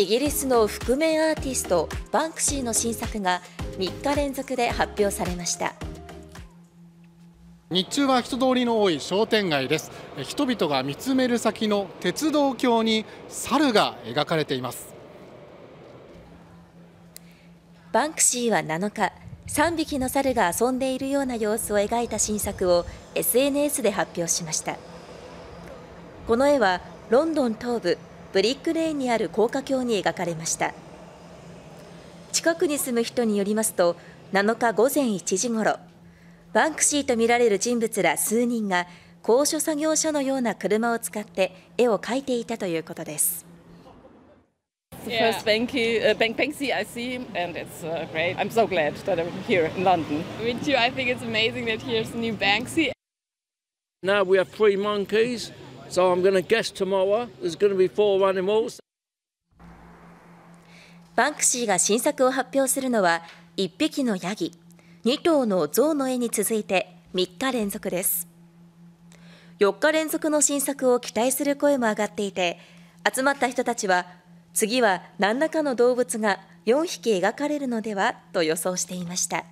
イギリスの覆面アーティストバンクシーの新作が3日連続で発表されました日中は人通りの多い商店街です人々が見つめる先の鉄道橋に猿が描かれていますバンクシーは7日3匹の猿が遊んでいるような様子を描いた新作を SNS で発表しましたこの絵はロンドン東部ブリックレーンにある高架橋に描かれました近くに住む人によりますと7日午前1時ごろバンクシーと見られる人物ら数人が高所作業車のような車を使って絵を描いていたということです Now we a v e t r e e monkeys So I'm going to guess tomorrow there's going to be four animals. バンクシーが新作を発表するのは1匹のヤギ、2頭の象の絵に続いて3日連続です。4日連続の新作を期待する声も上がっていて、集まった人たちは次は何らかの動物が4匹描かれるのではと予想していました。